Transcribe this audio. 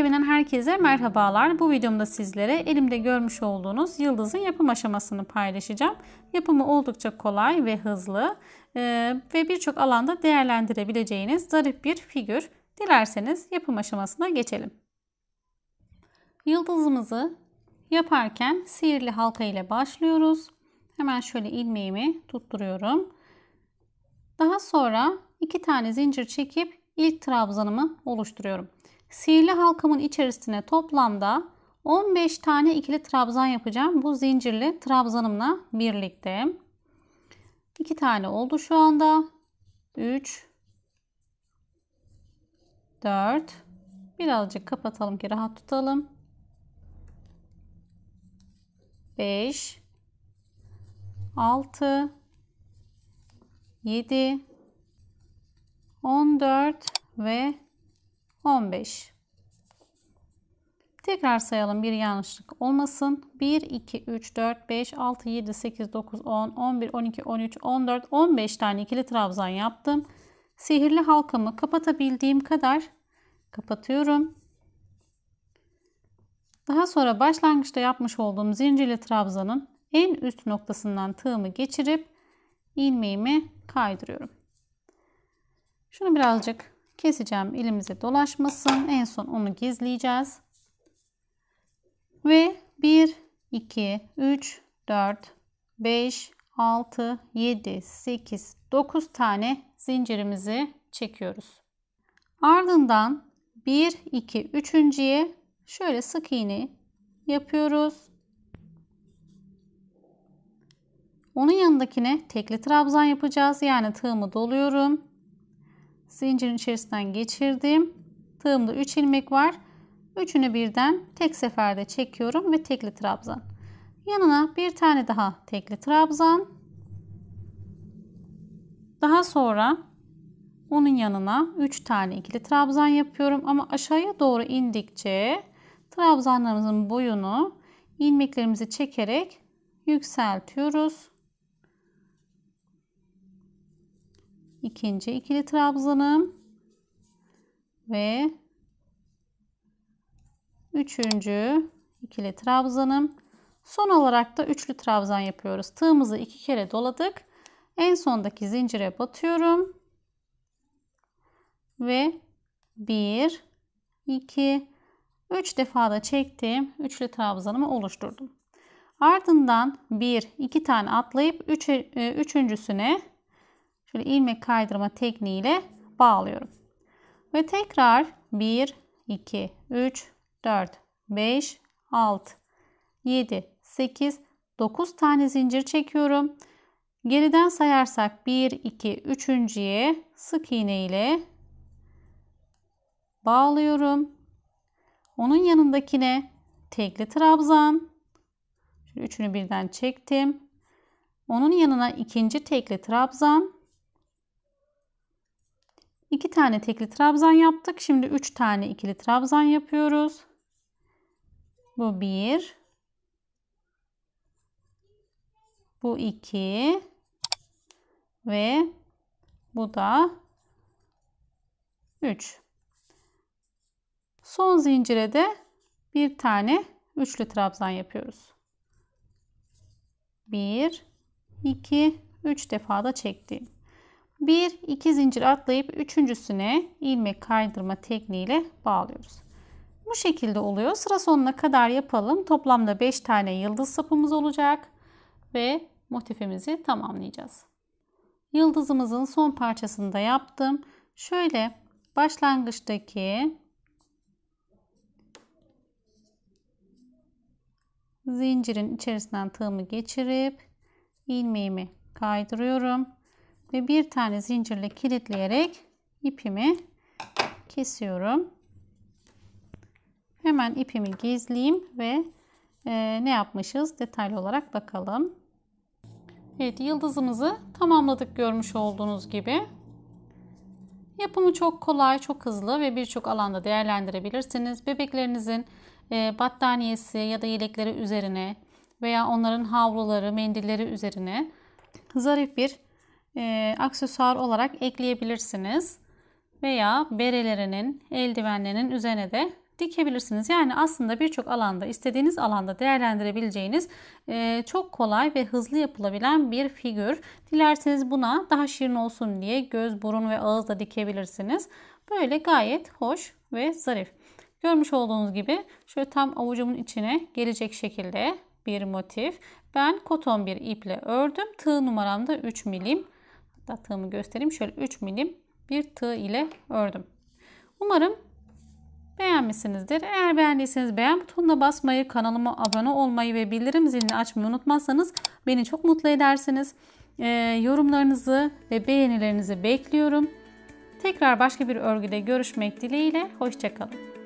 Örgü herkese merhabalar. Bu videomda sizlere elimde görmüş olduğunuz yıldızın yapım aşamasını paylaşacağım. Yapımı oldukça kolay ve hızlı ee, ve birçok alanda değerlendirebileceğiniz zarif bir figür. Dilerseniz yapım aşamasına geçelim. Yıldızımızı yaparken sihirli halka ile başlıyoruz. Hemen şöyle ilmeğimi tutturuyorum. Daha sonra iki tane zincir çekip ilk trabzanımı oluşturuyorum. Sihirli halkamın içerisine toplamda 15 tane ikili trabzan yapacağım. Bu zincirli trabzanımla birlikte. 2 tane oldu şu anda. 3 4 birazcık kapatalım ki rahat tutalım. 5 6 7 14 ve 15. Tekrar sayalım bir yanlışlık olmasın. 1, 2, 3, 4, 5, 6, 7, 8, 9, 10, 11, 12, 13, 14, 15 tane ikili trabzan yaptım. Sihirli halkamı kapatabildiğim kadar kapatıyorum. Daha sonra başlangıçta yapmış olduğum zincirli trabzanın en üst noktasından tığımı geçirip ilmeğimi kaydırıyorum. Şunu birazcık Keseceğim elimize dolaşmasın. En son onu gizleyeceğiz. Ve 1, 2, 3, 4, 5, 6, 7, 8, 9 tane zincirimizi çekiyoruz. Ardından 1, 2, 3.ye şöyle sık iğne yapıyoruz. Onun yanındakine tekli trabzan yapacağız. Yani tığımı doluyorum zincirin içerisinden geçirdim. Tığımda 3 ilmek var. Üçünü birden tek seferde çekiyorum ve tekli trabzan. Yanına bir tane daha tekli trabzan. Daha sonra onun yanına 3 tane ikili trabzan yapıyorum ama aşağıya doğru indikçe trabzanlarımızın boyunu ilmeklerimizi çekerek yükseltiyoruz. ikinci ikili trabzanım ve üçüncü ikili trabzanım. Son olarak da üçlü trabzan yapıyoruz. Tığımızı iki kere doladık. En sondaki zincire batıyorum. Ve 1 2 3 defada çektim üçlü trabzanımı oluşturdum. Ardından 1 2 tane atlayıp 3 üç, e, üçüncüsüne Şöyle ilmek kaydırma tekniğiyle bağlıyorum. Ve tekrar 1, 2, 3, 4, 5, 6, 7, 8, 9 tane zincir çekiyorum. Geriden sayarsak 1, 2, 3.ye sık iğne ile bağlıyorum. Onun yanındakine tekli trabzan. Şöyle üçünü birden çektim. Onun yanına ikinci tekli trabzan. 2 tane tekli trabzan yaptık. Şimdi 3 tane ikili trabzan yapıyoruz. Bu 1. Bu 2. Ve bu da 3. Son zincire de bir tane üçlü trabzan yapıyoruz. 1 2 3 defa da çektiğim. 1 2 zincir atlayıp üçüncüsüne ilmek kaydırma tekniğiyle bağlıyoruz. Bu şekilde oluyor. Sıra sonuna kadar yapalım. Toplamda 5 tane yıldız sapımız olacak ve motifimizi tamamlayacağız. Yıldızımızın son parçasını da yaptım. Şöyle başlangıçtaki zincirin içerisinden tığımı geçirip ilmeğimi kaydırıyorum ve bir tane zincirle kilitleyerek ipimi kesiyorum. Hemen ipimi gizleyeyim ve e, ne yapmışız detaylı olarak bakalım. Evet yıldızımızı tamamladık görmüş olduğunuz gibi. Yapımı çok kolay, çok hızlı ve birçok alanda değerlendirebilirsiniz. Bebeklerinizin e, battaniyesi ya da yelekleri üzerine veya onların havluları, mendilleri üzerine zarif bir e, aksesuar olarak ekleyebilirsiniz. Veya berelerinin, eldivenlerinin üzerine de dikebilirsiniz. Yani aslında birçok alanda, istediğiniz alanda değerlendirebileceğiniz e, çok kolay ve hızlı yapılabilen bir figür. Dilerseniz buna daha şirin olsun diye göz, burun ve ağız da dikebilirsiniz. Böyle gayet hoş ve zarif. Görmüş olduğunuz gibi şöyle tam avucumun içine gelecek şekilde bir motif. Ben koton bir iple ördüm. Tığ numaram da 3 milim. Hatta tığımı göstereyim. Şöyle 3 milim bir tığ ile ördüm. Umarım beğenmişsinizdir. Eğer beğendiyseniz beğen butonuna basmayı, kanalıma abone olmayı ve bildirim zilini açmayı unutmazsanız beni çok mutlu edersiniz. Ee, yorumlarınızı ve beğenilerinizi bekliyorum. Tekrar başka bir örgüde görüşmek dileğiyle. Hoşçakalın.